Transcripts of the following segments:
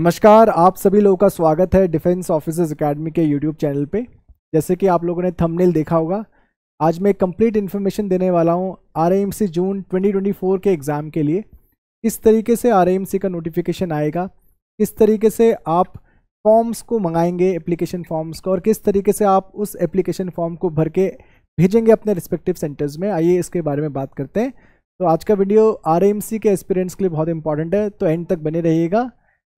नमस्कार आप सभी लोगों का स्वागत है डिफेंस ऑफिसर्स एकेडमी के यूट्यूब चैनल पे जैसे कि आप लोगों ने थंबनेल देखा होगा आज मैं कंप्लीट इन्फॉर्मेशन देने वाला हूँ आर जून 2024 के एग्ज़ाम के लिए किस तरीके से आर का नोटिफिकेशन आएगा किस तरीके से आप फॉर्म्स को मंगाएंगे एप्लीकेशन फॉर्म्स को और किस तरीके से आप उस एप्लीकेशन फॉर्म को भर के भेजेंगे अपने रिस्पेक्टिव सेंटर्स में आइए इसके बारे में बात करते हैं तो आज का वीडियो आर के एक्सपीरियंस के लिए बहुत इंपॉर्टेंट है तो एंड तक बने रहिएगा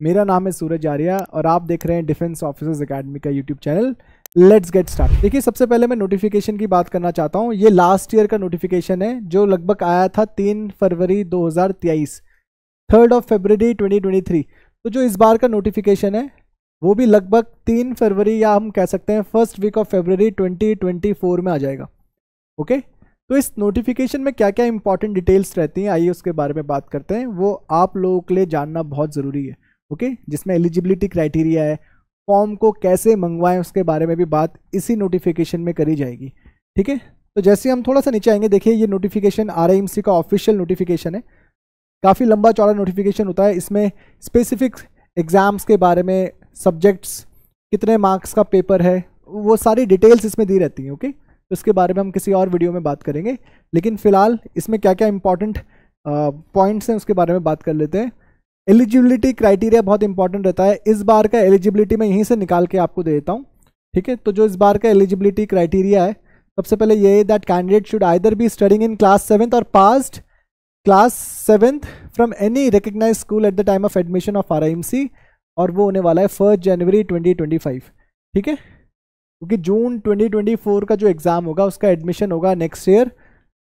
मेरा नाम है सूरज आर्या और आप देख रहे हैं डिफेंस ऑफिसर्स अकेडमी का YouTube channel let's get start देखिए सबसे पहले मैं नोटिफिकेशन की बात करना चाहता हूँ ये लास्ट ईयर का नोटिफिकेशन है जो लगभग आया था तीन फरवरी तेईस थर्ड ऑफ फेबररी थ्री तो जो इस बार का नोटिफिकेशन है वो भी लगभग तीन फरवरी या हम कह सकते हैं फर्स्ट वीक ऑफ फेबररी 2024 में आ जाएगा ओके तो इस नोटिफिकेशन में क्या क्या इंपॉर्टेंट डिटेल्स रहती हैं आइए उसके बारे में बात करते हैं वो आप लोगों के लिए जानना बहुत ज़रूरी है ओके जिसमें एलिजिबिलिटी क्राइटेरिया है फॉर्म को कैसे मंगवाएं उसके बारे में भी बात इसी नोटिफिकेशन में करी जाएगी ठीक है तो जैसे हम थोड़ा सा नीचे आएंगे देखिए ये नोटिफिकेशन आर का ऑफिशियल नोटिफिकेशन है काफ़ी लंबा चौड़ा नोटिफिकेशन होता है इसमें स्पेसिफिक एग्ज़ाम्स के बारे में सब्जेक्ट्स कितने मार्क्स का पेपर है वो सारी डिटेल्स इसमें दी रहती हैं ओके तो इसके बारे में हम किसी और वीडियो में बात करेंगे लेकिन फ़िलहाल इसमें क्या क्या इंपॉर्टेंट पॉइंट्स हैं उसके बारे में बात कर लेते हैं एलिजिबिलिटी क्राइटेरिया बहुत इंपॉर्टेंट रहता है इस बार का एलिजिबिलिटी मैं यहीं से निकाल के आपको दे देता हूँ ठीक है तो जो इस बार का एलिजिबिलिटी क्राइटेरिया है सबसे पहले ये that candidate should either be studying in class seventh और passed class seventh from any recognise school at the time of admission of R और वो होने वाला है फर्स्ट जनवरी 2025 ठीक है क्योंकि जून 2024 का जो एग्ज़ाम होगा उसका एडमिशन होगा next year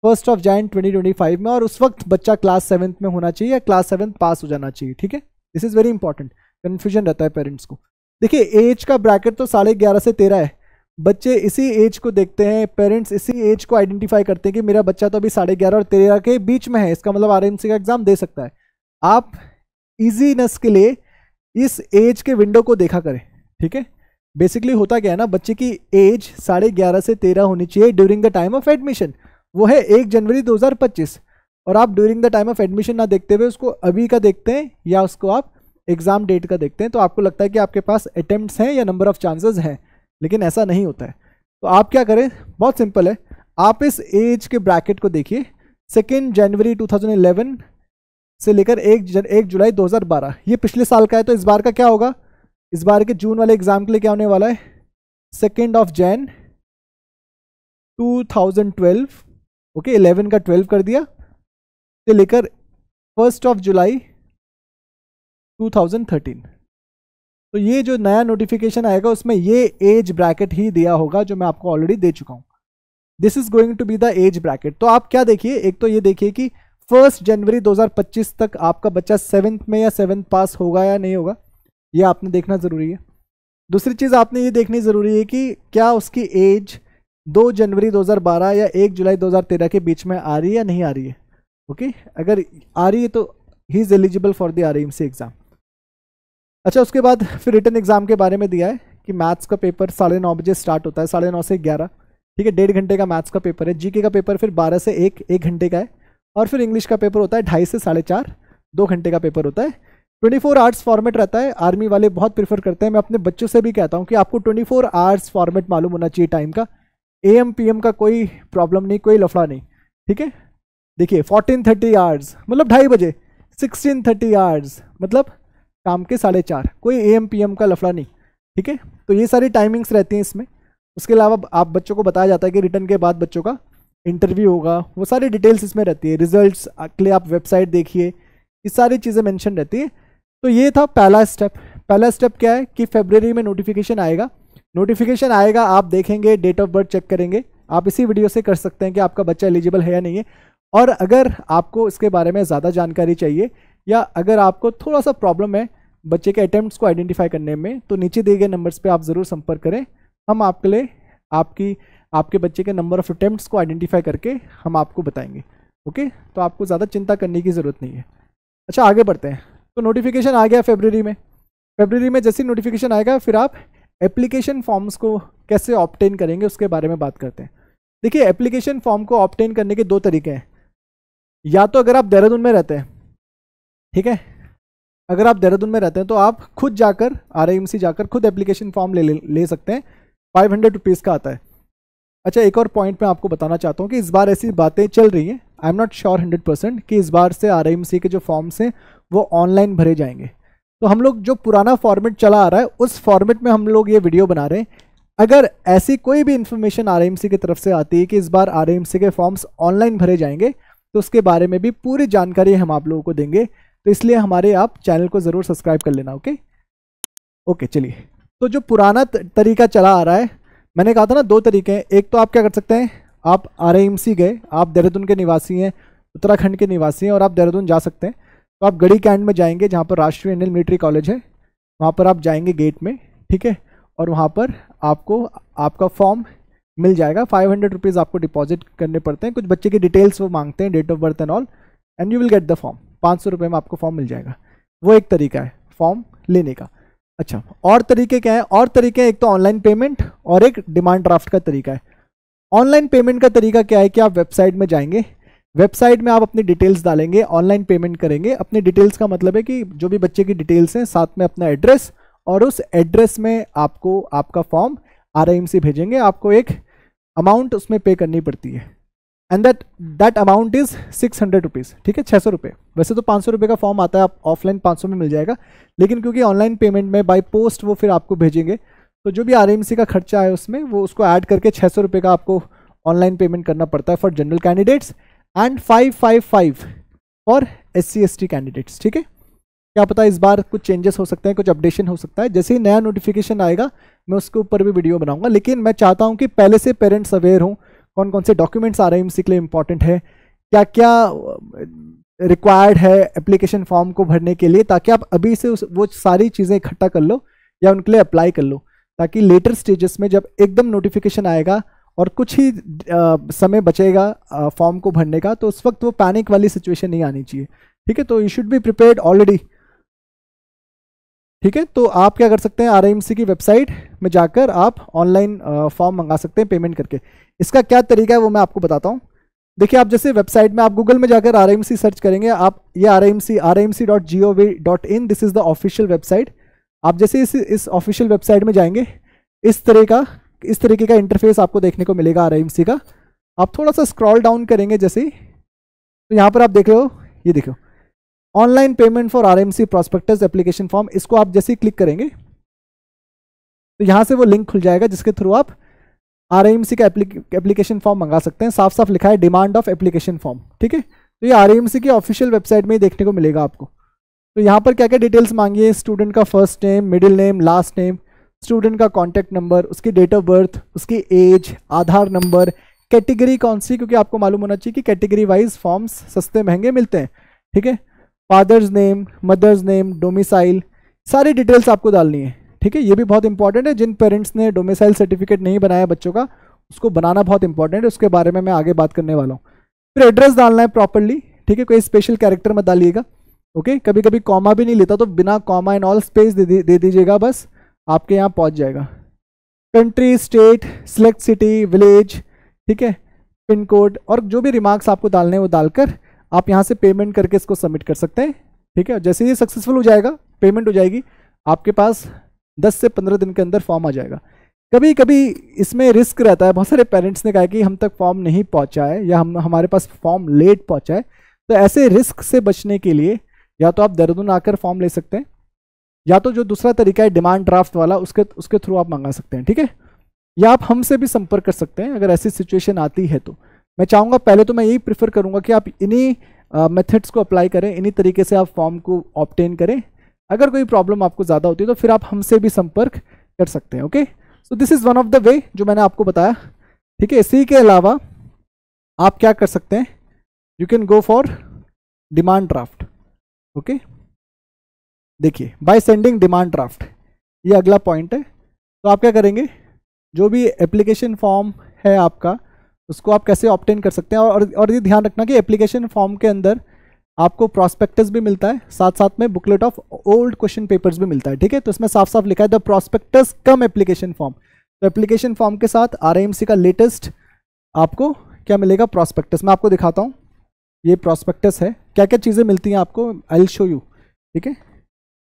first of Jan 2025 में और उस वक्त बच्चा क्लास सेवन्थ में होना चाहिए या क्लास सेवन्थ पास हो जाना चाहिए ठीक है this is very important confusion रहता है पेरेंट्स को देखिए एज का ब्रैकेट तो साढ़े ग्यारह से तेरह है बच्चे इसी एज को देखते हैं पेरेंट्स इसी एज को आइडेंटिफाई करते हैं कि मेरा बच्चा तो अभी साढ़े ग्यारह और तेरह के बीच में है इसका मतलब आर का एग्ज़ाम दे सकता है आप ईजीनेस के लिए इस एज के विंडो को देखा करें ठीक है बेसिकली होता क्या है ना बच्चे की एज साढ़े ग्यारह से तेरह होनी चाहिए during the time of admission वो है एक जनवरी 2025 और आप during the time of admission ना देखते हुए उसको अभी का देखते हैं या उसको आप एग्ज़ाम डेट का देखते हैं तो आपको लगता है कि आपके पास अटेम्प्ट हैं या नंबर ऑफ चांसेस हैं लेकिन ऐसा नहीं होता है तो आप क्या करें बहुत सिंपल है आप इस एज के ब्रैकेट को देखिए सेकेंड जनवरी टू से लेकर एक जन एक जुलाई 2012 ये पिछले साल का है तो इस बार का क्या होगा इस बार के जून वाले एग्ज़ाम के लिए क्या होने वाला है second of Jan 2012 okay eleven का ट्वेल्व कर दिया से लेकर फर्स्ट ऑफ जुलाई 2013 तो ये जो नया नोटिफिकेशन आएगा उसमें ये एज ब्रैकेट ही दिया होगा जो मैं आपको ऑलरेडी दे चुका हूँ this is going to be the age bracket तो आप क्या देखिए एक तो ये देखिए कि फर्स्ट जनवरी 2025 तक आपका बच्चा सेवन्थ में या सेवन्थ पास होगा या नहीं होगा ये आपने देखना ज़रूरी है दूसरी चीज़ आपने ये देखनी ज़रूरी है कि क्या उसकी एज दो जनवरी 2012 या एक जुलाई 2013 के बीच में आ रही है या नहीं आ रही है ओके okay? अगर आ रही है तो he is eligible for the R exam अच्छा उसके बाद फिर रिटर्न एग्ज़ाम के बारे में दिया है कि मैथ्स का पेपर साढ़े नौ बजे स्टार्ट होता है साढ़े नौ से ग्यारह ठीक है डेढ़ घंटे का मैथ्स का पेपर है जीके का पेपर फिर बारह से एक एक घंटे का है और फिर इंग्लिश का पेपर होता है ढाई से साढ़े चार दो घंटे का पेपर होता है ट्वेंटी फोर आवर्स फॉर्मेट रहता है आर्मी वाले बहुत प्रीफर करते हैं मैं अपने बच्चों से भी कहता हूँ कि आपको ट्वेंटी फोर आवर्स फॉर्मेट मालूम होना चाहिए टाइम का ए एम पी एम का कोई प्रॉब्लम नहीं कोई लफड़ा नहीं ठीक है देखिए फोर्टीन थर्टी आवर्स मतलब ढाई बजे सिक्सटीन थर्टी आवर्स मतलब शाम के साढ़े चार कोई ए एम पी एम का लफड़ा नहीं ठीक है तो ये सारी टाइमिंग्स रहती हैं इसमें उसके अलावा आप बच्चों को बताया जाता है कि रिटर्न के बाद बच्चों का इंटरव्यू होगा वो सारी डिटेल्स इसमें रहती है रिजल्ट्स के लिए आप वेबसाइट देखिए ये सारी चीज़ें मेंशन रहती है तो ये था पहला स्टेप पहला स्टेप क्या है कि फेबररी में नोटिफिकेशन आएगा नोटिफिकेशन आएगा आप देखेंगे डेट ऑफ बर्थ चेक करेंगे आप इसी वीडियो से कर सकते हैं कि आपका बच्चा एलिजिबल है या नहीं है और अगर आपको इसके बारे में ज़्यादा जानकारी चाहिए या अगर आपको थोड़ा सा प्रॉब्लम है बच्चे के अटैम्प्ट को आइडेंटिफाई करने में तो नीचे दिए गए नंबर्स पर आप ज़रूर संपर्क करें हम आपके लिए आपकी आपके बच्चे के नंबर ऑफ अटैम्प्ट को आइडेंटिफाई करके हम आपको बताएंगे ओके तो आपको ज़्यादा चिंता करने की ज़रूरत नहीं है अच्छा आगे बढ़ते हैं तो नोटिफिकेशन आ गया फेबररी में फेबररी में जैसे नोटिफिकेशन आएगा फिर आप एप्लीकेशन फॉर्म्स को कैसे ऑप्टेन करेंगे उसके बारे में बात करते हैं देखिए एप्लीकेशन फॉर्म को ऑप्टेन करने के दो तरीके हैं या तो अगर आप देहरादून में रहते हैं ठीक है अगर आप देहरादून में रहते हैं तो आप खुद जाकर आर जाकर खुद एप्लीकेशन फॉर्म ले, ले ले सकते हैं फाइव हंड्रेड रुपीज़ का आता है अच्छा एक और पॉइंट मैं आपको बताना चाहता हूँ कि इस बार ऐसी बातें चल रही हैं I am not sure hundred percent कि इस बार से आर के जो फॉर्म्स हैं वो ऑनलाइन भरे जाएंगे तो हम लोग जो पुराना फॉर्मेट चला आ रहा है उस फॉर्मेट में हम लोग ये वीडियो बना रहे हैं अगर ऐसी कोई भी इन्फॉर्मेशन आर की तरफ से आती है कि इस बार आर के फॉर्म्स ऑनलाइन भरे जाएंगे तो उसके बारे में भी पूरी जानकारी हम आप लोगों को देंगे तो इसलिए हमारे आप चैनल को ज़रूर सब्सक्राइब कर लेना ओके ओके चलिए तो जो पुराना तरीका चला आ रहा है मैंने कहा था ना दो तरीके हैं एक तो आप क्या कर सकते हैं आप आर गए आप देहरादून के निवासी हैं उत्तराखंड के निवासी हैं और आप देहरादून जा सकते हैं तो आप गड़ी कैंड में जाएंगे जहाँ पर राष्ट्रीय इंडियन मिलिट्री कॉलेज है वहाँ पर आप जाएंगे गेट में ठीक है और वहाँ पर आपको आपका फॉर्म मिल जाएगा फाइव हंड्रेड रुपीज़ आपको डिपॉजिट करने पड़ते हैं कुछ बच्चे की डिटेल्स वो मांगते हैं date of birth and all and you will get the form पाँच सौ रुपये में आपको फॉर्म मिल जाएगा वो एक तरीका है फॉर्म लेने का अच्छा और तरीके क्या है और तरीके एक तो ऑनलाइन पेमेंट और एक डिमांड ड्राफ्ट का तरीका है ऑनलाइन पेमेंट का तरीका क्या है कि आप वेबसाइट में जाएंगे वेबसाइट में आप अपनी डिटेल्स डालेंगे ऑनलाइन पेमेंट करेंगे अपनी डिटेल्स का मतलब है कि जो भी बच्चे की डिटेल्स हैं साथ में अपना एड्रेस और उस एड्रेस में आपको आपका फॉर्म आर भेजेंगे आपको एक अमाउंट उसमें पे करनी पड़ती है and that that amount is six hundred rupees ठीक है छः सौ रुपये वैसे तो पाँच सौ रुपये का फॉर्म आता है आप ऑफलाइन पाँच सौ में मिल जाएगा लेकिन क्योंकि ऑनलाइन पेमेंट में बाई पोस्ट वो फिर आपको भेजेंगे तो जो भी आर का खर्चा है उसमें वो उसको ऐड करके छः सौ रुपये का आपको ऑनलाइन पेमेंट करना पड़ता है for general candidates and five five five for S C S T candidates ठीक है क्या पता इस बार कुछ चेंजेस हो सकते हैं कुछ अपडेशन हो सकता है जैसे ही नया नोटिफिकेशन आएगा मैं उसके ऊपर भी वीडियो बनाऊंगा लेकिन मैं चाहता हूं कि पहले से पेरेंट्स अवेयर हों कौन कौन से डॉक्यूमेंट्स आ रहे हैं के लिए इंपॉर्टेंट है क्या क्या रिक्वायर्ड है एप्लीकेशन फॉर्म को भरने के लिए ताकि आप अभी से उस वो सारी चीज़ें इकट्ठा कर लो या उनके लिए अप्लाई कर लो ताकि लेटर स्टेजेस में जब एकदम नोटिफिकेशन आएगा और कुछ ही आ, समय बचेगा फॉर्म को भरने का तो उस वक्त वो पैनिक वाली सिचुएशन नहीं आनी चाहिए ठीक है तो you should be prepared already ठीक है तो आप क्या कर सकते हैं आर की वेबसाइट में जाकर आप ऑनलाइन फॉर्म मंगा सकते हैं पेमेंट करके इसका क्या तरीका है वो मैं आपको बताता हूँ देखिए आप जैसे वेबसाइट में आप गूगल में जाकर आर सर्च करेंगे आप ये R M C R M C dot G O V dot in this is the official website आप जैसे इस इस ऑफिशियल वेबसाइट में जाएंगे इस तरह का इस तरीके का इंटरफेस आपको देखने को मिलेगा आर का आप थोड़ा सा स्क्रॉल डाउन करेंगे जैसे तो यहाँ पर आप देख रहे हो ये देखो online payment for R M C prospectus application form इसको आप जैसे ही क्लिक करेंगे तो यहाँ से वो लिंक खुल जाएगा जिसके थ्रू आप आर एम सी का एप्लीकेशन फॉर्म मंगा सकते हैं साफ साफ लिखा है डिमांड ऑफ एप्लीकेशन फॉर्म ठीक है तो ये आर एम सी की ऑफिशियल वेबसाइट में ही देखने को मिलेगा आपको तो यहाँ पर क्या क्या डिटेल्स मांगिए स्टूडेंट का first name middle name last name student का कॉन्टैक्ट नंबर उसकी डेट ऑफ बर्थ उसकी एज आधार नंबर कैटेगरी कौन सी क्योंकि आपको मालूम होना चाहिए कि कैटेगरी वाइज फॉर्म्स सस्ते महंगे मिलते हैं ठीक है father's name mother's name domicile सारी डिटेल्स आपको डालनी है ठीक है ये भी बहुत इंपॉर्टेंट है जिन पेरेंट्स ने डोमिसाइल सर्टिफिकेट नहीं बनाया बच्चों का उसको बनाना बहुत इंपॉर्टेंट है उसके बारे में मैं आगे बात करने वाला हूँ फिर एड्रेस डालना है प्रॉपरली ठीक है कोई स्पेशल कैरेक्टर मत डालिएगा ओके कभी कभी कॉमा भी नहीं लेता तो बिना कॉमा एंड ऑल स्पेस दे दीजिएगा बस आपके यहाँ पहुँच जाएगा country state select city village ठीक है पिन कोड और जो भी रिमार्क्स आपको डालने हैं वो डालकर आप यहाँ से पेमेंट करके इसको सबमिट कर सकते हैं ठीक है जैसे ही सक्सेसफुल हो जाएगा पेमेंट हो जाएगी आपके पास 10 से 15 दिन के अंदर फॉर्म आ जाएगा कभी कभी इसमें रिस्क रहता है बहुत सारे पेरेंट्स ने कहा कि हम तक फॉर्म नहीं पहुंचा है या हम हमारे पास फॉर्म लेट पहुंचा है तो ऐसे रिस्क से बचने के लिए या तो आप देहरादून आकर फॉर्म ले सकते हैं या तो जो दूसरा तरीका है डिमांड ड्राफ्ट वाला उसके उसके थ्रू आप मंगा सकते हैं ठीक है या आप हमसे भी संपर्क कर सकते हैं अगर ऐसी सिचुएशन आती है तो मैं चाहूँगा पहले तो मैं यही प्रीफर करूँगा कि आप इन्हीं मेथड्स को अप्लाई करें इन्हीं तरीके से आप फॉर्म को ऑप्टेन करें अगर कोई प्रॉब्लम आपको ज़्यादा होती है तो फिर आप हमसे भी संपर्क कर सकते हैं okay so this is one of the way जो मैंने आपको बताया ठीक है इसी के अलावा आप क्या कर सकते हैं you can go for demand draft okay देखिए बाय सेंडिंग डिमांड ड्राफ्ट ये अगला पॉइंट है तो आप क्या करेंगे जो भी एप्लीकेशन फॉर्म है आपका उसको आप कैसे ऑप्टेन कर सकते हैं और और ये ध्यान रखना कि एप्लीकेशन फॉर्म के अंदर आपको प्रॉस्पेक्टस भी मिलता है साथ साथ में booklet of old question papers भी मिलता है ठीक है तो इसमें साफ साफ लिखा है the prospectus cum application form तो एप्लीकेशन फॉर्म के साथ आर का लेटेस्ट आपको क्या मिलेगा प्रॉस्पेक्टस मैं आपको दिखाता हूँ ये प्रॉस्पेक्टस है क्या क्या चीज़ें मिलती हैं आपको आई शो यू ठीक है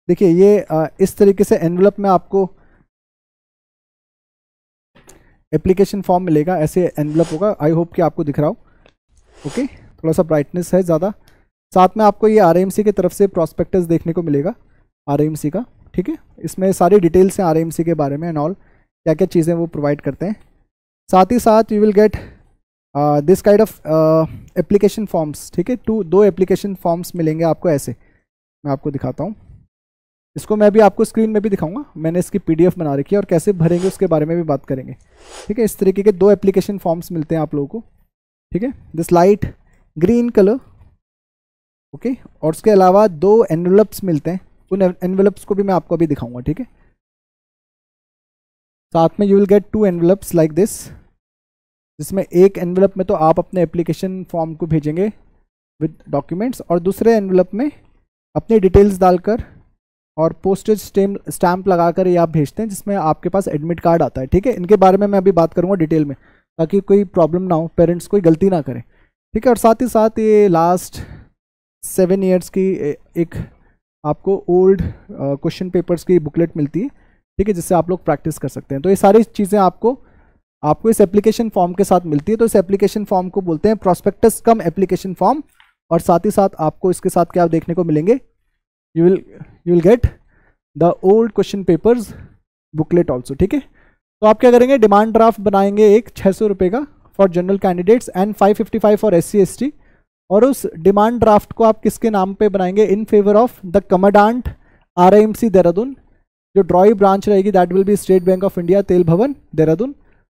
देखिए ये इस तरीके से एनवलप में आपको एप्लीकेशन फॉर्म मिलेगा ऐसे एनवलप होगा आई होप कि आपको दिख रहा हो ओके थोड़ा सा ब्राइटनेस है ज़्यादा साथ में आपको ये आर की तरफ से प्रॉस्पेक्टस देखने को मिलेगा आर का ठीक है इसमें सारी डिटेल्स हैं आर के बारे में एंड ऑल क्या क्या चीज़ें वो प्रोवाइड करते हैं साथ ही साथ you will get this kind of application forms ठीक है टू दो एप्लीकेशन फॉर्म्स मिलेंगे आपको ऐसे मैं आपको दिखाता हूँ इसको मैं भी आपको स्क्रीन में भी दिखाऊंगा मैंने इसकी पीडीएफ बना रखी है और कैसे भरेंगे उसके बारे में भी बात करेंगे ठीक है इस तरीके के दो एप्लीकेशन फॉर्म्स मिलते हैं आप लोगों को ठीक है this light green colour okay और उसके अलावा दो एनवलप्स मिलते हैं उन एनवलप्स को भी मैं आपको अभी दिखाऊंगा ठीक है साथ में you will get two envelopes like this जिसमें एक एनवेलप में तो आप अपने एप्लीकेशन फॉर्म को भेजेंगे विद डॉक्यूमेंट्स और दूसरे एनवेलप में अपनी डिटेल्स डालकर और पोस्टेज स्टैम्प स्टैम्प लगा कर ये आप भेजते हैं जिसमें आपके पास एडमिट कार्ड आता है ठीक है इनके बारे में मैं अभी बात करूँगा डिटेल में ताकि कोई प्रॉब्लम ना हो पेरेंट्स कोई गलती ना करें ठीक है और साथ ही साथ ये लास्ट सेवन ईयर्स की एक आपको ओल्ड क्वेश्चन पेपर्स की बुकलेट मिलती है ठीक है जिससे आप लोग प्रैक्टिस कर सकते हैं तो ये सारी चीज़ें आपको आपको इस एप्लीकेशन फॉर्म के साथ मिलती है तो इस एप्लीकेशन फॉर्म को बोलते हैं प्रोस्पेक्टस कम एप्लीकेशन फॉर्म और साथ ही साथ आपको इसके साथ क्या देखने को मिलेंगे you will you will get the old question papers booklet also ठीक है तो आप क्या करेंगे डिमांड ड्राफ्ट बनाएंगे एक छः सौ रुपये का for general candidates and 555 for S C और उस डिमांड ड्राफ्ट को आप किसके नाम पे बनाएंगे in favour of the commandant R M C Dehradun जो ड्रॉई ब्रांच रहेगी that will be State Bank of India Tel Bhawan Dehradun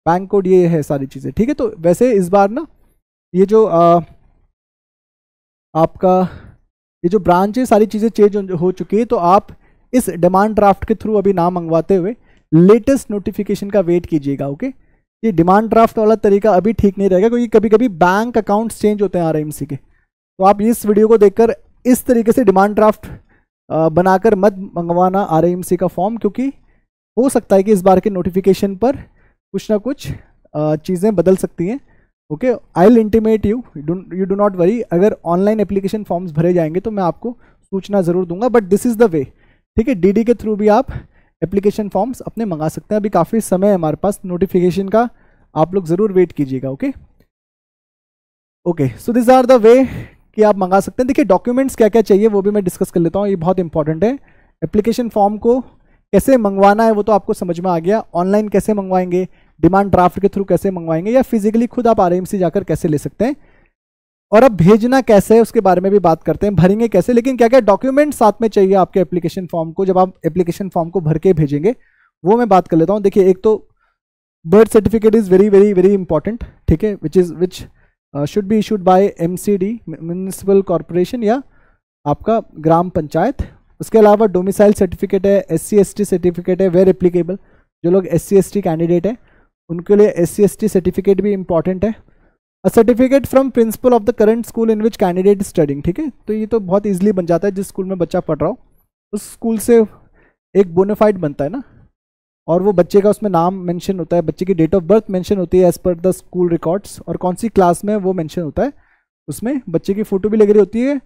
bank code ये है सारी चीज़ें ठीक है तो वैसे इस बार ना ये जो आ, आपका ये जो ब्रांच है सारी चीज़ें चेंज हो चुकी है तो आप इस डिमांड ड्राफ्ट के थ्रू अभी नाम मंगवाते हुए लेटेस्ट नोटिफिकेशन का वेट कीजिएगा ओके ये डिमांड ड्राफ्ट वाला तरीका अभी ठीक नहीं रहेगा क्योंकि कभी कभी बैंक अकाउंट्स चेंज होते हैं आर के तो आप इस वीडियो को देखकर इस तरीके से डिमांड ड्राफ्ट बनाकर मत मंगवाना आर का फॉर्म क्योंकि हो सकता है कि इस बार के नोटिफिकेशन पर कुछ ना कुछ चीज़ें बदल सकती हैं okay I will intimate you you do not worry अगर ऑनलाइन एप्लीकेशन फॉर्म्स भरे जाएंगे तो मैं आपको सूचना ज़रूर दूंगा but this is the way ठीक है डीडी के थ्रू भी आप एप्लीकेशन फॉर्म्स अपने मंगा सकते हैं अभी काफ़ी समय है हमारे पास नोटिफिकेशन का आप लोग ज़रूर वेट कीजिएगा okay okay so this are the way कि आप मंगा सकते हैं देखिए डॉक्यूमेंट्स क्या क्या चाहिए वो भी मैं डिस्कस कर लेता हूँ ये बहुत इंपॉर्टेंट है एप्लीकेशन फॉर्म को कैसे मंगवाना है वो तो आपको समझ में आ गया ऑनलाइन कैसे मंगवाएंगे डिमांड ड्राफ्ट के थ्रू कैसे मंगवाएंगे या फिजिकली खुद आप आर जाकर कैसे ले सकते हैं और अब भेजना कैसे है उसके बारे में भी बात करते हैं भरेंगे कैसे लेकिन क्या क्या डॉक्यूमेंट साथ में चाहिए आपके एप्लीकेशन फॉर्म को जब आप एप्लीकेशन फॉर्म को भर के भेजेंगे वो मैं बात कर लेता हूँ देखिए एक तो birth certificate is very very very important ठीक है which is which should be issued by the municipal corporation या आपका ग्राम पंचायत उसके अलावा डोमिसाइल सर्टिफिकेट है एस सी सर्टिफिकेट है वेर एप्लीकेबल जो लोग एस सी कैंडिडेट हैं उनके लिए एस सी सर्टिफिकेट भी इंपॉर्टेंट है a certificate from principal of the current school in which candidate studying ठीक है तो ये तो बहुत ईजिली बन जाता है जिस स्कूल में बच्चा पढ़ रहा हो उस स्कूल से एक बोनोफाइड बनता है ना और वो बच्चे का उसमें नाम मेंशन होता है बच्चे की डेट ऑफ बर्थ मेंशन होती है as per the school records और कौन सी क्लास में वो मेंशन होता है उसमें बच्चे की फ़ोटो भी लग रही होती है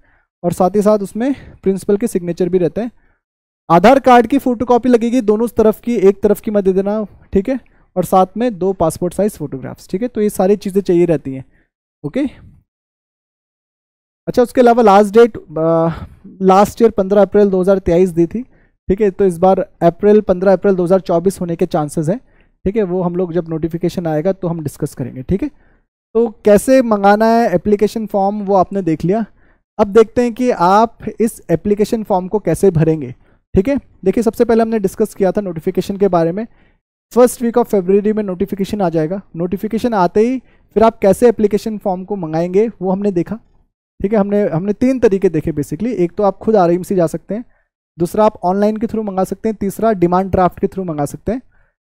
और साथ ही साथ उसमें प्रिंसिपल के सिग्नेचर भी रहते हैं आधार कार्ड की फ़ोटो लगेगी दोनों तरफ की एक तरफ की मत दे देना ठीक है और साथ में दो पासपोर्ट साइज़ फ़ोटोग्राफ्स ठीक है तो ये सारी चीज़ें चाहिए रहती हैं ओके अच्छा उसके अलावा लास्ट डेट लास्ट ईयर पंद्रह अप्रैल दो दी थी ठीक है तो इस बार अप्रैल पंद्रह अप्रैल दो होने के चांसेज हैं ठीक है वो हम लोग जब नोटिफिकेशन आएगा तो हम डिस्कस करेंगे ठीक है तो कैसे मंगाना है एप्लीकेशन फॉर्म वो आपने देख लिया अब देखते हैं कि आप इस एप्लीकेशन फॉर्म को कैसे भरेंगे ठीक है देखिए सबसे पहले हमने डिस्कस किया था नोटिफिकेशन के बारे में फर्स्ट वीक ऑफ फेब्रवरी में नोटिफिकेशन आ जाएगा नोटिफिकेशन आते ही फिर आप कैसे एप्लीकेशन फॉर्म को मंगाएंगे वो हमने देखा ठीक है हमने हमने तीन तरीके देखे बेसिकली एक तो आप खुद आर से जा सकते हैं दूसरा आप ऑनलाइन के थ्रू मंगा सकते हैं तीसरा डिमांड ड्राफ्ट के थ्रू मंगा सकते हैं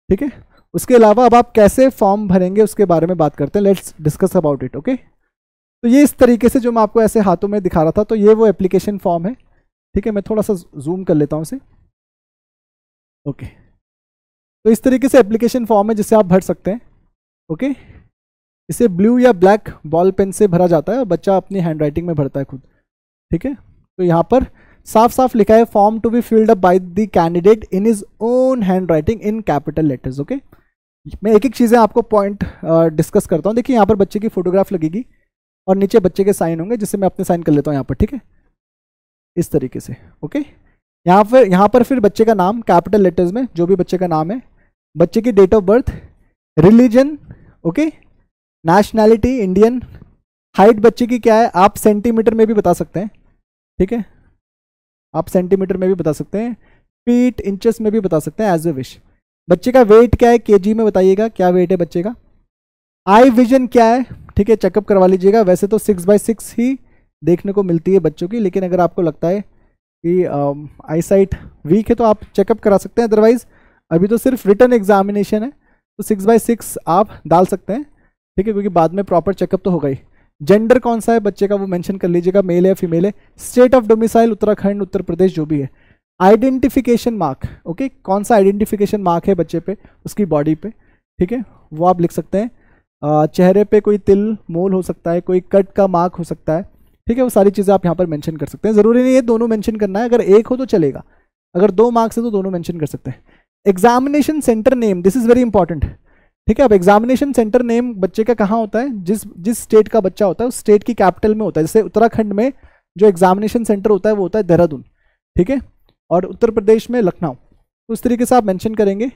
ठीक है उसके अलावा अब आप कैसे फॉर्म भरेंगे उसके बारे में बात करते हैं let's discuss about it okay तो ये इस तरीके से जो मैं आपको ऐसे हाथों में दिखा रहा था तो ये वो एप्लीकेशन फॉर्म है ठीक है मैं थोड़ा सा जूम कर लेता हूँ इसे ओके okay. तो इस तरीके से एप्लीकेशन फॉर्म है जिसे आप भर सकते हैं ओके इसे ब्लू या ब्लैक बॉल पेन से भरा जाता है और बच्चा अपनी हैंड राइटिंग में भरता है खुद ठीक है तो यहाँ पर साफ साफ लिखा है form to be filled up by the candidate in his own hand writing in capital letters okay मैं एक एक चीज़ें आपको पॉइंट डिस्कस करता हूँ देखिए यहाँ पर बच्चे की फोटोग्राफ लगेगी और नीचे बच्चे के साइन होंगे जिससे मैं अपने साइन कर लेता हूँ यहाँ पर ठीक है इस तरीके से ओके यहाँ पर यहाँ पर फिर बच्चे का नाम कैपिटल लेटर्स में जो भी बच्चे का नाम है बच्चे की date of birth religion okay nationality Indian height बच्चे की क्या है आप सेंटीमीटर में भी बता सकते हैं ठीक है आप सेंटीमीटर में भी बता सकते हैं फीट इंचेस में भी बता सकते हैं एज ए विश बच्चे का वेट क्या है केजी में बताइएगा क्या वेट है बच्चे का आई विजन क्या है ठीक है चेकअप करवा लीजिएगा वैसे तो सिक्स बाई सिक्स ही देखने को मिलती है बच्चों की लेकिन अगर आपको लगता है कि आईसाइट um, वीक है तो आप चेकअप करा सकते हैं अदरवाइज अभी तो सिर्फ रिटर्न एग्जामिनेशन है तो सिक्स बाई सिक्स आप डाल सकते हैं ठीक है क्योंकि बाद में प्रॉपर चेकअप तो होगा ही जेंडर कौन सा है बच्चे का वो मेंशन कर लीजिएगा मेल है फीमेल है state of domicile Uttarakhand Uttar Pradesh जो भी है आइडेंटिफिकेशन मार्क ओके कौन सा आइडेंटिफिकेशन मार्क है बच्चे पे उसकी बॉडी पे ठीक है वो आप लिख सकते हैं चेहरे पे कोई तिल मोल हो सकता है कोई कट का मार्क हो सकता है ठीक है वो सारी चीज़ें आप यहाँ पर मैंशन कर सकते हैं ज़रूरी नहीं है दोनों मैंशन करना है अगर एक हो तो चलेगा अगर दो मार्क्स है तो दोनों मैंशन कर सकते हैं examination centre name this is very important ठीक है अब एग्जामिनेशन सेंटर नेम बच्चे का कहाँ होता है जिस जिस स्टेट का बच्चा होता है उस स्टेट की कैपिटल में होता है जैसे उत्तराखंड में जो एग्जामिनेशन सेंटर होता है वो होता है देहरादून ठीक है और उत्तर प्रदेश में लखनऊ उस तो तरीके से आप मैंशन करेंगे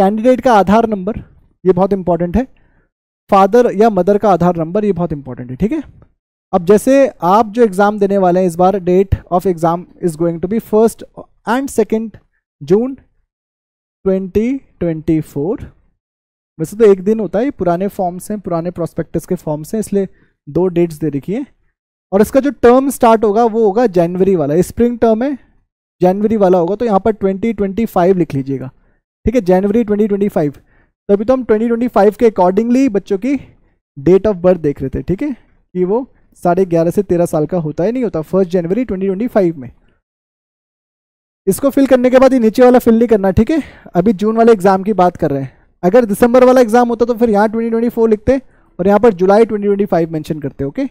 कैंडिडेट का आधार नंबर ये बहुत इंपॉर्टेंट है फादर या मदर का आधार नंबर ये बहुत इंपॉर्टेंट है ठीक है अब जैसे आप जो एग्ज़ाम देने वाले हैं इस बार date of exam is going to be first and second June 2024 वैसे तो एक दिन होता है ये पुराने फॉर्म्स हैं पुराने प्रोस्पेक्टस के फॉर्म्स हैं इसलिए दो डेट्स दे रखी और इसका जो टर्म स्टार्ट होगा वो होगा जनवरी वाला स्प्रिंग टर्म है जनवरी वाला होगा तो यहाँ पर 2025 लिख लीजिएगा ठीक है जनवरी 2025 तभी तो हम 2025 के अकॉर्डिंगली बच्चों की डेट ऑफ बर्थ देख रहे थे ठीक है कि वो साढ़े ग्यारह से तेरह साल का होता है नहीं होता फर्स्ट जनवरी 2025 में इसको फिल करने के बाद ये नीचे वाला फिल नहीं करना ठीक है अभी जून वाले एग्जाम की बात कर रहे हैं अगर दिसंबर वाला एग्जाम होता तो फिर यहाँ ट्वेंटी ट्वेंटी फोर लिखते और यहाँ पर July twenty twenty five mention करते ओके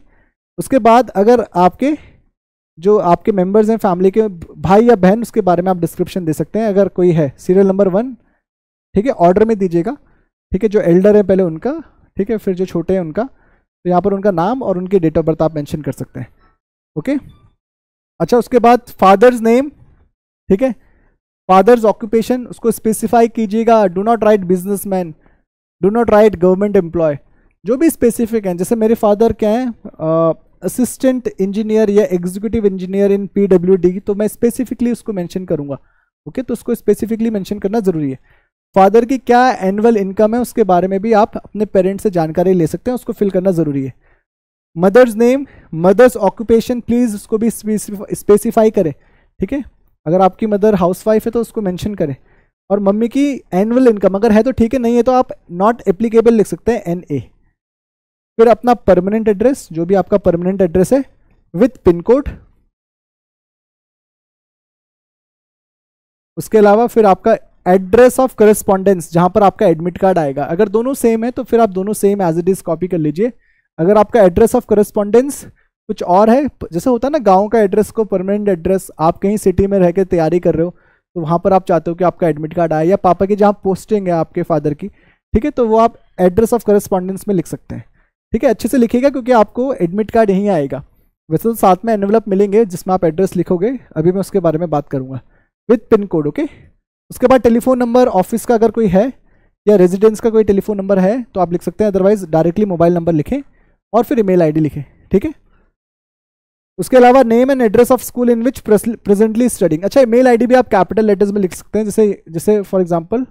उसके बाद अगर आपके जो आपके मेंबर्स हैं फैमिली के भाई या बहन उसके बारे में आप डिस्क्रिप्शन दे सकते हैं अगर कोई है सीरियल नंबर वन ठीक है ऑर्डर में दीजिएगा ठीक है जो एल्डर है पहले उनका ठीक है फिर जो छोटे हैं उनका तो यहाँ पर उनका नाम और उनकी डेट ऑफ बर्थ आप मैंशन कर सकते हैं ओके अच्छा उसके बाद फादर्स नेम ठीक है फादर्स ऑक्यूपेशन उसको स्पेसिफाई कीजिएगा do not write businessman do not write government employ जो भी स्पेसिफिक हैं जैसे मेरे फादर क्या हैं असिस्टेंट इंजीनियर या एग्जीक्यूटिव इंजीनियर इन पी तो मैं स्पेसिफिकली उसको मैंशन करूंगा ओके okay? तो उसको स्पेसिफिकली मेंशन करना ज़रूरी है फादर की क्या एनुअल इनकम है उसके बारे में भी आप अपने पेरेंट्स से जानकारी ले सकते हैं उसको फिल करना ज़रूरी है mother's name mother's occupation please उसको भी स्पेसिफाई करें ठीक है अगर आपकी मदर हाउसवाइफ है तो उसको मेंशन करें और मम्मी की एनुअल इनकम अगर है तो ठीक है नहीं है तो आप नॉट एप्लीकेबल लिख सकते हैं एन ए फिर अपना परमानेंट एड्रेस जो भी आपका परमानेंट एड्रेस है विथ पिन कोड उसके अलावा फिर आपका एड्रेस ऑफ करस्पॉन्डेंस जहां पर आपका एडमिट कार्ड आएगा अगर दोनों सेम है तो फिर आप दोनों same as it is copy कर लीजिए अगर आपका एड्रेस ऑफ करस्पॉन्डेंस कुछ और है जैसे होता है ना गांव का एड्रेस को परमानेंट एड्रेस आप कहीं सिटी में रह कर तैयारी कर रहे हो तो वहाँ पर आप चाहते हो कि आपका एडमिट कार्ड आए या पापा की जहाँ पोस्टिंग है आपके फादर की ठीक है तो वो आप एड्रेस ऑफ करस्पॉन्डेंस में लिख सकते हैं ठीक है अच्छे से लिखिएगा क्योंकि आपको एडमिट कार्ड यहीं आएगा वैसे तो साथ में एनवलप मिलेंगे जिसमें आप एड्रेस लिखोगे अभी मैं उसके बारे में बात करूँगा विथ पिन कोड ओके उसके बाद टेलीफोन नंबर ऑफिस का अगर कोई है या रेजिडेंस का कोई टेलीफोन नंबर है तो आप लिख सकते हैं अदरवाइज डायरेक्टली मोबाइल नंबर लिखें और फिर ईमेल आईडी लिखें ठीक है उसके अलावा name and address of school in which presently studying अच्छा मेल आईडी भी आप कैपिटल लेटर्स में लिख सकते हैं जैसे जैसे फॉर एग्जांपल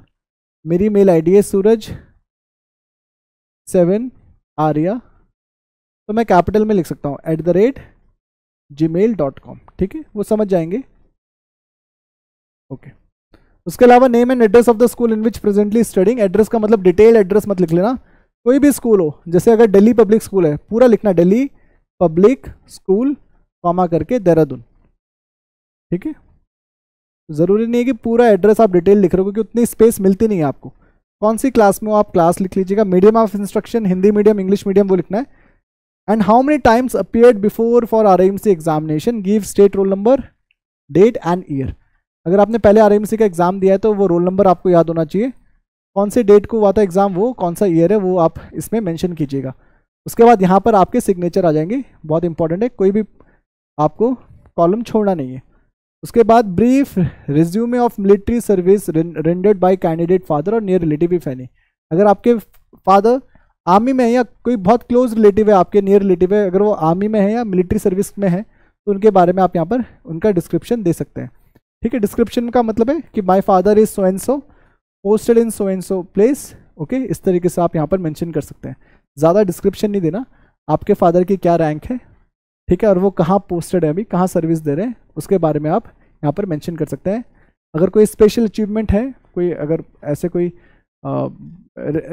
मेरी मेल आईडी है सूरज सेवन आर्या तो मैं कैपिटल में लिख सकता हूँ at the rate gmail dot com ठीक है वो समझ जाएंगे ओके okay. उसके अलावा name and address of the school in which presently studying address का मतलब डिटेल एड्रेस मत लिख लेना कोई भी स्कूल हो जैसे अगर दिल्ली पब्लिक स्कूल है पूरा लिखना दिल्ली पब्लिक स्कूल कॉमा करके देहरादून ठीक है ज़रूरी नहीं है कि पूरा एड्रेस आप डिटेल लिख रहे हो क्योंकि उतनी स्पेस मिलती नहीं है आपको कौन सी क्लास में हो आप क्लास लिख लीजिएगा medium of instruction Hindi medium English medium वो लिखना है and how many times appear before for R examination give state roll number date and year अगर आपने पहले आर का एग्ज़ाम दिया है तो वो रोल नंबर आपको याद होना चाहिए कौन से डेट को हुआ था एग्ज़ाम वो कौन सा ईयर है वो आप इसमें मेंशन कीजिएगा उसके बाद यहाँ पर आपके सिग्नेचर आ जाएंगे बहुत इंपॉर्टेंट है कोई भी आपको कॉलम छोड़ना नहीं है उसके बाद brief resume of military service rendered by candidate father और नियर रिलेटिव इफ एनी अगर आपके फादर आर्मी में है या कोई बहुत क्लोज रिलेटिव है आपके नियर रिलेटिव है अगर वो आर्मी में है या मिलिट्री सर्विस में है तो उनके बारे में आप यहाँ पर उनका डिस्क्रिप्शन दे सकते हैं ठीक है डिस्क्रिप्शन का मतलब है कि my father is so and so posted in so and so place okay इस तरीके से आप यहाँ पर मैंशन कर सकते हैं ज़्यादा डिस्क्रिप्शन नहीं देना आपके फादर की क्या रैंक है ठीक है और वो कहाँ पोस्टेड है अभी कहाँ सर्विस दे रहे हैं उसके बारे में आप यहाँ पर मेंशन कर सकते हैं अगर कोई स्पेशल अचीवमेंट है कोई अगर ऐसे कोई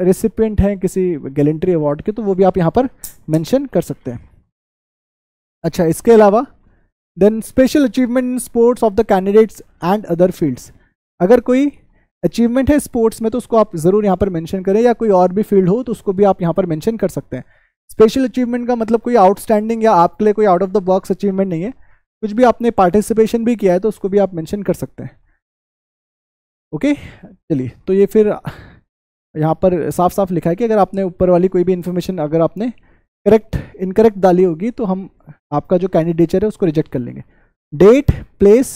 रेसिपेंट हैं किसी गैलेंट्री अवार्ड के तो वो भी आप यहाँ पर मेंशन कर सकते हैं अच्छा इसके अलावा then special achievement in sports of the candidates and other fields अगर कोई अचीवमेंट है स्पोर्ट्स में तो उसको आप ज़रूर यहाँ पर मेंशन करें या कोई और भी फील्ड हो तो उसको भी आप यहाँ पर मेंशन कर सकते हैं स्पेशल अचीवमेंट का मतलब कोई आउटस्टैंडिंग या आपके लिए कोई out of the box achievement नहीं है कुछ भी आपने पार्टिसिपेशन भी किया है तो उसको भी आप मैंशन कर सकते हैं ओके चलिए तो ये फिर यहाँ पर साफ साफ लिखा है कि अगर आपने ऊपर वाली कोई भी इन्फॉर्मेशन अगर आपने करेक्ट इनकरेक्ट डाली होगी तो हम आपका जो कैंडिडेचर है उसको रिजेक्ट कर लेंगे डेट प्लेस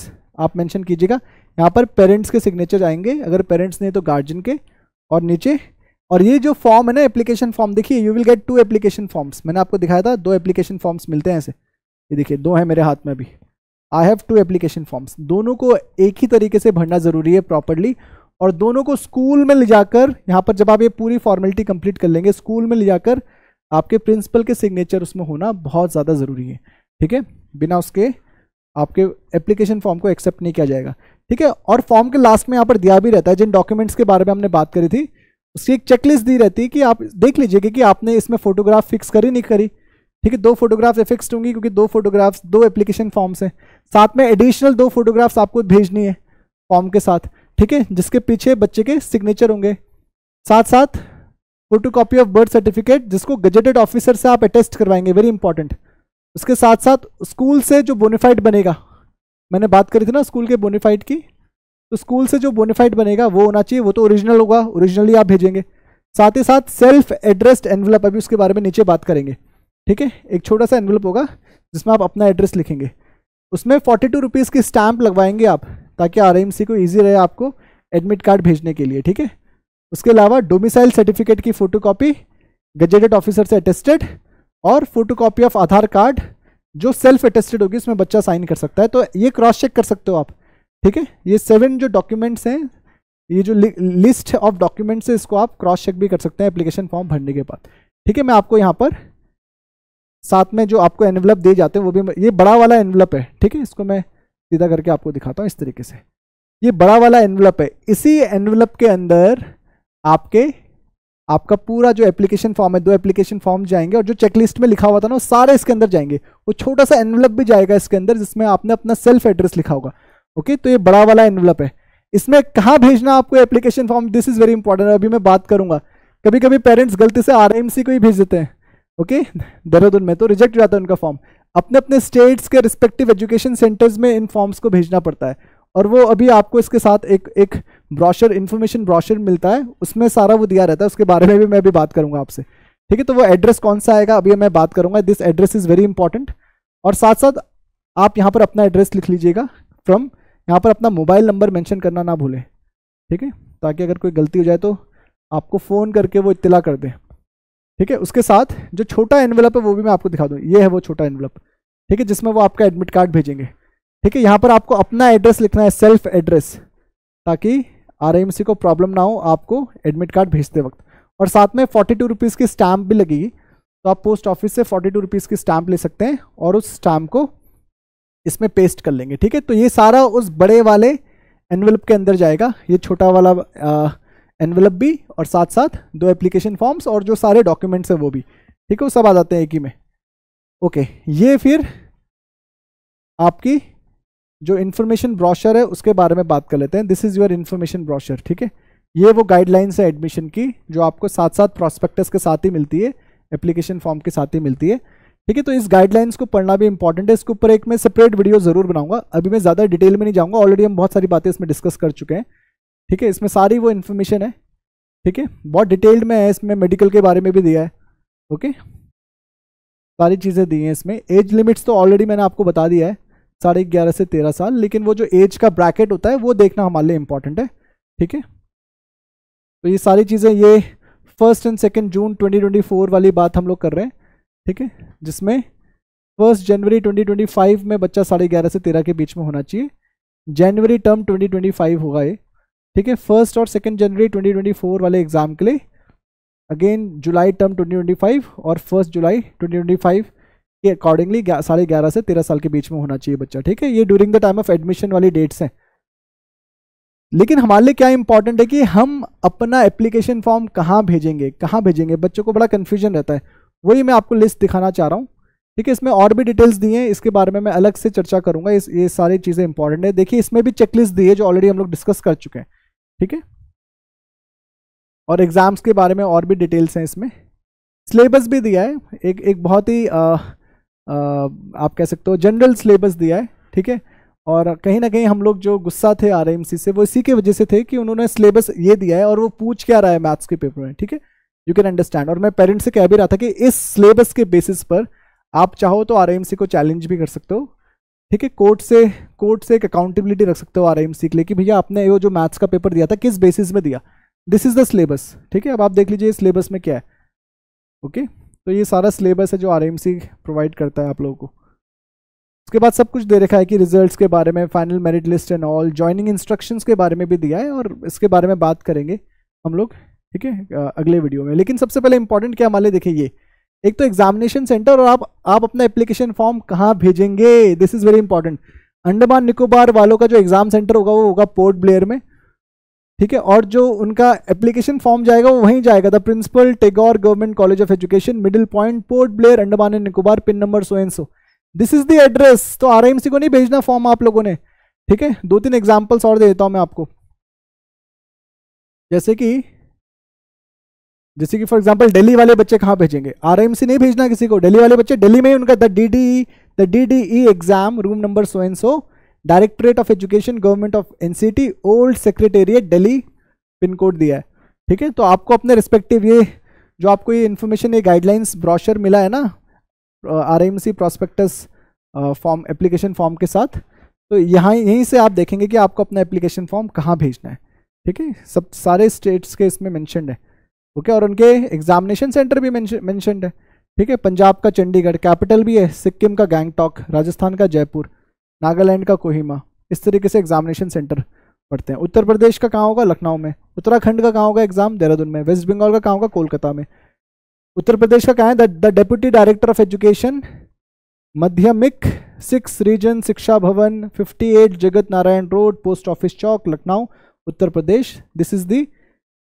आप मेंशन कीजिएगा यहाँ पर पेरेंट्स के सिग्नेचर आएंगे अगर पेरेंट्स नहीं तो गार्जियन के और नीचे और ये जो फॉर्म है ना एप्लीकेशन फॉर्म देखिए you will get two application forms मैंने आपको दिखाया था दो एप्लीकेशन फॉर्म्स मिलते हैं ऐसे ये देखिए दो हैं मेरे हाथ में अभी I have two application forms दोनों को एक ही तरीके से भरना ज़रूरी है प्रॉपरली और दोनों को स्कूल में ले जाकर यहाँ पर जब आप ये पूरी फॉर्मेलिटी कंप्लीट कर लेंगे स्कूल में ले जाकर आपके प्रिंसिपल के सिग्नेचर उसमें होना बहुत ज़्यादा ज़रूरी है ठीक है बिना उसके आपके एप्लीकेशन फॉर्म को एक्सेप्ट नहीं किया जाएगा ठीक है और फॉर्म के लास्ट में यहाँ पर दिया भी रहता है जिन डॉक्यूमेंट्स के बारे में हमने बात करी थी उसकी एक चेकलिस्ट दी रहती है कि आप देख लीजिएगा कि आपने इसमें फोटोग्राफ फिक्स करी नहीं करी ठीक है दो फोटोग्राफ्स फिक्स्ड होंगी क्योंकि दो फोटोग्राफ्स दो एप्लीकेशन फॉर्म्स हैं साथ में एडिशनल दो फोटोग्राफ्स आपको भेजनी है फॉर्म के साथ ठीक है जिसके पीछे बच्चे के सिग्नेचर होंगे साथ साथ photocopy of birth certificate जिसको गजेटेड ऑफिसर से आप अटेस्ट करवाएंगे वेरी इंपॉर्टेंट उसके साथ साथ स्कूल से जो बोनीफाइड बनेगा मैंने बात करी थी ना स्कूल के बोनीफाइड की तो स्कूल से जो बोनिफाइड बनेगा वो होना चाहिए वो तो ओरिजिनल होगा ओरिजिनली आप भेजेंगे साथ ही साथ सेल्फ एड्रेस्ड एनवलप अभी उसके बारे में नीचे बात करेंगे ठीक है एक छोटा सा एनवलप होगा जिसमें आप अपना एड्रेस लिखेंगे उसमें फोर्टी टू रुपीज़ की स्टैंप लगवाएंगे आप ताकि आर को ईजी रहे आपको एडमिट कार्ड भेजने के लिए ठीक है उसके अलावा डोमिसाइल सर्टिफिकेट की फ़ोटोकॉपी गजेटेड ऑफिसर से अटेस्टेड और फोटोकॉपी ऑफ आधार कार्ड जो सेल्फ अटेस्टेड होगी उसमें बच्चा साइन कर सकता है तो ये क्रॉस चेक कर सकते हो आप ठीक है ये सेवन जो डॉक्यूमेंट्स हैं ये जो लि, लिस्ट ऑफ डॉक्यूमेंट्स है इसको आप क्रॉस चेक भी कर सकते हैं एप्लीकेशन फॉर्म भरने के बाद ठीक है मैं आपको यहाँ पर साथ में जो आपको एनवलप दिए जाते हैं वो भी ये बड़ा वाला एनवलप है ठीक है इसको मैं सीधा करके आपको दिखाता हूँ इस तरीके से ये बड़ा वाला एनवलप है इसी एनवलप के अंदर आपके आपका पूरा जो एप्लीकेशन फॉर्म है दो एप्लीकेशन फॉर्म जाएंगे और जो चेकलिस्ट में लिखा हुआ था ना वो सारे इसके अंदर जाएंगे वो छोटा सा एनवलप भी जाएगा इसके अंदर जिसमें आपने अपना सेल्फ एड्रेस लिखा होगा ओके तो ये बड़ा वाला एनवलप है इसमें कहाँ भेजना आपको application form this is very important अभी मैं बात करूंगा कभी कभी पेरेंट्स गलती से आर को ही भेज देते हैं ओके देहरादून में तो रिजेक्ट जाता है उनका फॉर्म अपने अपने स्टेट्स के रिस्पेक्टिव एजुकेशन सेंटर्स में इन फॉर्म्स को भेजना पड़ता है और वो अभी आपको इसके साथ एक एक ब्रॉशर इन्फॉर्मेशन ब्रॉशर मिलता है उसमें सारा वो दिया रहता है उसके बारे में भी मैं अभी बात करूंगा आपसे ठीक है तो वो एड्रेस कौन सा आएगा अभी मैं बात करूंगा this address is very important और साथ साथ आप यहाँ पर अपना एड्रेस लिख लीजिएगा फ्रॉम यहाँ पर अपना मोबाइल नंबर मेंशन करना ना भूलें ठीक है ताकि अगर कोई गलती हो जाए तो आपको फ़ोन करके वो इतला कर दें ठीक है उसके साथ जो छोटा एनवलप है वो भी मैं आपको दिखा दूँ ये है वो छोटा एनवलप ठीक है जिसमें वो आपका एडमिट कार्ड भेजेंगे ठीक है यहाँ पर आपको अपना एड्रेस लिखना है सेल्फ एड्रेस ताकि आर को प्रॉब्लम ना हो आपको एडमिट कार्ड भेजते वक्त और साथ में फोर्टी टू रुपीज़ की स्टैम्प भी लगेगी तो आप पोस्ट ऑफिस से फोर्टी टू रुपीज़ की स्टैम्प ले सकते हैं और उस स्टैम्प को इसमें पेस्ट कर लेंगे ठीक है तो ये सारा उस बड़े वाले एनवेलप के अंदर जाएगा ये छोटा वाला एनवेलप भी और साथ साथ दो एप्लीकेशन फॉर्म्स और जो सारे डॉक्यूमेंट्स हैं वो भी ठीक है वो सब आ जाते हैं एक ही में ओके ये फिर आपकी जो इन्फॉर्मेशन ब्रॉशर है उसके बारे में बात कर लेते हैं this is your information brochure ठीक है ये वो गाइडलाइंस है एडमिशन की जो आपको साथ साथ प्रॉस्पेक्टस के साथ ही मिलती है एप्लीकेशन फॉर्म के साथ ही मिलती है ठीक है तो इस गाइडलाइंस को पढ़ना भी इंपॉर्टेंट है इसके ऊपर एक मैं सेपरेट वीडियो जरूर बनाऊंगा अभी मैं ज़्यादा डिटेल में नहीं जाऊँगा ऑलरेडी हम बहुत सारी बातें इसमें डिस्कस कर चुके हैं ठीक है इसमें सारी वो इन्फॉर्मेशन है ठीक है बहुत डिटेल्ड में है इसमें मेडिकल के बारे में भी दिया है ओके सारी चीज़ें दी हैं इसमें एज लिमिट्स तो ऑलरेडी मैंने आपको बता दिया है साढ़े ग्यारह से तेरह साल लेकिन वो जो एज का ब्रैकेट होता है वो देखना हमारे लिए इंपॉर्टेंट है ठीक है तो ये सारी चीज़ें ये फर्स्ट एंड सेकेंड जून 2024 वाली बात हम लोग कर रहे हैं ठीक है जिसमें फर्स्ट जनवरी 2025 में बच्चा साढ़े ग्यारह से तेरह के बीच में होना चाहिए जनवरी टर्म 2025 होगा ये ठीक है फर्स्ट और सेकेंड जनवरी 2024 वाले एग्ज़ाम के लिए अगेन जुलाई टर्म 2025 और फर्स्ट जुलाई 2025 के अकॉर्डिंगली साढ़े ग्यारह से तेरह साल के बीच में होना चाहिए बच्चा ठीक है ये during the time of admission वाली डेट्स हैं लेकिन हमारे लिए क्या इंपॉर्टेंट है कि हम अपना एप्लीकेशन फॉर्म कहाँ भेजेंगे कहाँ भेजेंगे बच्चों को बड़ा कन्फ्यूजन रहता है वही मैं आपको लिस्ट दिखाना चाह रहा हूँ ठीक है इसमें और भी डिटेल्स दिए हैं इसके बारे में मैं अलग से चर्चा करूंगा इस ये सारी चीज़ें इंपॉर्टेंट है देखिए इसमें भी चेकलिस्ट दी है जो ऑलरेडी हम लोग डिस्कस कर चुके हैं ठीक है और एग्ज़ाम्स के बारे में और भी डिटेल्स हैं इसमें सिलेबस भी दिया है एक एक बहुत ही आ, आ, आप कह सकते हो जनरल सिलेबस दिया है ठीक है और कहीं ना कहीं हम लोग जो गुस्सा थे आर से वो इसी के वजह से थे कि उन्होंने सिलेबस ये दिया है और वो पूछ क्या रहा है मैथ्स के पेपर में ठीक है यू कैन अंडरस्टैंड और मैं पेरेंट्स से कह भी रहा था कि इस सिलेबस के बेसिस पर आप चाहो तो आर को चैलेंज भी कर सकते हो ठीक है कोर्ट से कोर्ट से एक अकाउंटेबिलिटी रख सकते हो आर के लिए कि भैया आपने वो जो मैथ्स का पेपर दिया था किस बेसिस में दिया दिस इज़ द सिलेबस ठीक है अब आप देख लीजिए सिलेबस में क्या है ओके तो ये सारा सिलेबस है जो आर प्रोवाइड करता है आप लोगों को उसके बाद सब कुछ दे रखा है कि रिजल्ट्स के बारे में final merit list and all joining instructions के बारे में भी दिया है और इसके बारे में बात करेंगे हम लोग ठीक है अगले वीडियो में लेकिन सबसे पहले इंपॉर्टेंट क्या मान ले देखिए ये एक तो एग्जामिनेशन सेंटर और आप आप अपना एप्लीकेशन फॉर्म कहाँ भेजेंगे this is very important Andaman Nicobar वालों का जो एग्ज़ाम सेंटर होगा वो होगा पोर्ट ब्लेयर में ठीक है और जो उनका एप्लीकेशन फॉर्म जाएगा वो वहीं जाएगा the principal Tagore government college of education middle point Port Blair Andaman and Nicobar pin number so and so this is the address तो आर को नहीं भेजना फॉर्म आप लोगों ने ठीक है दो तीन एग्जाम्पल्स और दे देता हूँ मैं आपको जैसे कि जैसे कि फॉर एग्जाम्पल दिल्ली वाले बच्चे कहाँ भेजेंगे आर नहीं भेजना किसी को दिल्ली वाले बच्चे दिल्ली में ही उनका the D D the D D E exam room number so and so directorate of education government of T old secretariat Delhi pin code दिया है ठीक है तो आपको अपने रिस्पेक्टिव ये जो आपको ये इन्फॉर्मेशन ये गाइडलाइंस ब्रॉशर मिला है ना R M C prospectus form application form के साथ तो यहाँ यहीं से आप देखेंगे कि आपको अपना एप्लीकेशन फॉर्म कहाँ भेजना है ठीक है सब सारे स्टेट्स के इसमें मैंशनड है ओके और उनके एग्जामिनेशन सेंटर भी मैंशनड है ठीक है पंजाब का चंडीगढ़ कैपिटल भी है सिक्किम का गैंगटॉक राजस्थान का जयपुर नागालैंड का कोहिमा इस तरीके से एग्जामिनेशन सेंटर पढ़ते हैं उत्तर प्रदेश का कहाँ होगा लखनऊ में उत्तराखंड का कहाँ होगा एग्जाम देहरादून में वेस्ट बंगाल का कहाँ होगा कोलकाता में उत्तर प्रदेश का कहाँ है the deputy director of education Madhyamik six region Shiksha Bhawan 58 Jagat Narayan road post office Chowk Lucknow Uttar Pradesh this is the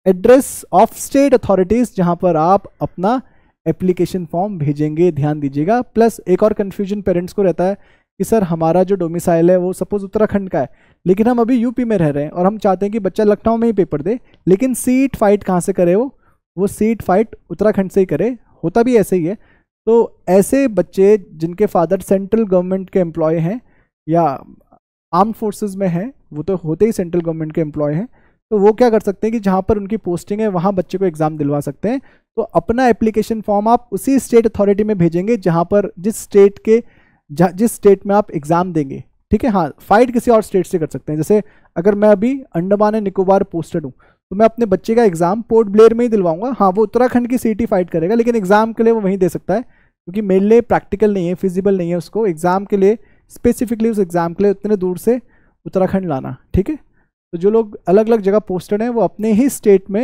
address of state authorities जहां पर आप अपना एप्लीकेशन फॉर्म भेजेंगे ध्यान दीजिएगा प्लस एक और कन्फ्यूजन पेरेंट्स को रहता है कि सर हमारा जो डोमिसाइल है वो सपोज उत्तराखंड का है लेकिन हम अभी यूपी में रह रहे हैं और हम चाहते हैं कि बच्चा लखनऊ में ही पेपर दे लेकिन सीट फाइट कहाँ से करे वो वो सीट फाइट उत्तराखंड से ही करे होता भी ऐसे ही है तो ऐसे बच्चे जिनके फादर सेंट्रल गवर्नमेंट के एम्प्लॉय हैं या आर्म फोर्सेज में हैं वो तो होते ही सेंट्रल गवर्नमेंट के एम्प्लॉय हैं तो वो क्या कर सकते हैं कि जहाँ पर उनकी पोस्टिंग है वहाँ बच्चे को एग्ज़ाम दिलवा सकते हैं तो अपना एप्लीकेशन फॉर्म आप उसी स्टेट अथॉरिटी में भेजेंगे जहाँ पर जिस स्टेट के जिस स्टेट में आप एग्ज़ाम देंगे ठीक है हाँ फाइट किसी और स्टेट से कर सकते हैं जैसे अगर मैं अभी अंडमान एंड निकोबार पोस्टेड हूँ तो मैं अपने बच्चे का एग्ज़ाम पोर्ट ब्लेयर में ही दिलवाऊंगा हाँ वो उत्तराखंड की सीटी फाइट करेगा लेकिन एग्ज़ाम के लिए वो वहीं दे सकता है क्योंकि मेरे लिए प्रैक्टिकल नहीं है फिजिबल नहीं है उसको एग्ज़ाम के लिए स्पेसिफिकली उस एग्ज़ाम के लिए उतने दूर से उत्तराखंड लाना ठीक है तो जो लोग अलग अलग जगह पोस्टेड हैं वो अपने ही स्टेट में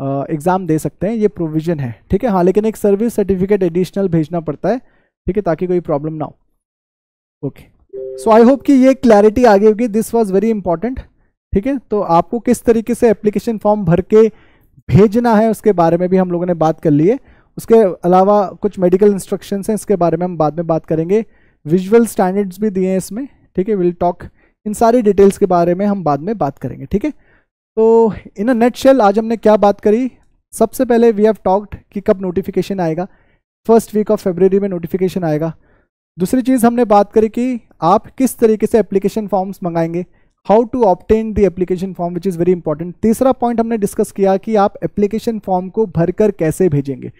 एग्ज़ाम दे सकते हैं ये प्रोविज़न है ठीक है हाँ लेकिन एक सर्विस सर्टिफिकेट एडिशनल भेजना पड़ता है ठीक है ताकि कोई प्रॉब्लम ना हो ओके सो आई होप कि ये क्लैरिटी आगे होगी दिस वॉज वेरी इंपॉर्टेंट ठीक है तो आपको किस तरीके से एप्लीकेशन फॉर्म भर के भेजना है उसके बारे में भी हम लोगों ने बात कर ली है उसके अलावा कुछ मेडिकल इंस्ट्रक्शंस हैं इसके बारे में हम बाद में बात करेंगे विजुअल स्टैंडर्ड्स भी दिए हैं इसमें ठीक है विल टॉक इन सारी डिटेल्स के बारे में हम बाद में बात करेंगे ठीक है तो इन अ नेट शेल आज हमने क्या बात करी सबसे पहले वी हैव टॉक्ड कि कब नोटिफिकेशन आएगा फर्स्ट वीक ऑफ फेब्रवरी में नोटिफिकेशन आएगा दूसरी चीज़ हमने बात करी कि आप किस तरीके से एप्लीकेशन फॉर्म्स मंगाएंगे how to obtain the application form which is very important तीसरा पॉइंट हमने डिस्कस किया कि आप एप्लीकेशन फॉर्म को भरकर कैसे भेजेंगे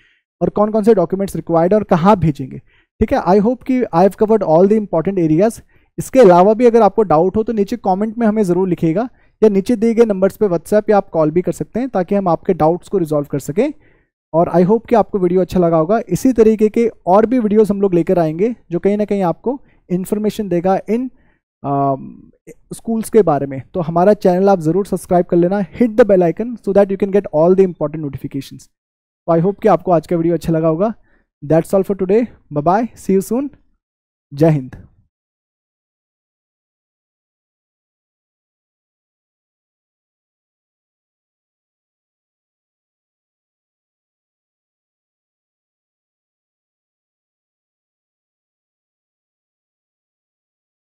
और कौन कौन से डॉक्यूमेंट्स रिक्वायर्ड और कहाँ भेजेंगे ठीक है आई होप कि I have covered all the important areas इसके अलावा भी अगर आपको डाउट हो तो नीचे कमेंट में हमें ज़रूर लिखेगा या नीचे दिए गए नंबर्स पे व्हाट्सएप या आप कॉल भी कर सकते हैं ताकि हम आपके डाउट्स को रिजॉल्व कर सकें और आई होप कि आपको वीडियो अच्छा लगा होगा इसी तरीके के और भी वीडियोज़ हम लोग लेकर आएंगे जो कहीं ना कहीं आपको इन्फॉर्मेशन देगा इन स्कूल्स के बारे में तो हमारा चैनल आप ज़रूर सब्सक्राइब कर लेना hit the bell icon so that you can get all the important notification तो आई होप कि आपको आज का वीडियो अच्छा लगा होगा that's all for today bye see you soon जय हिंद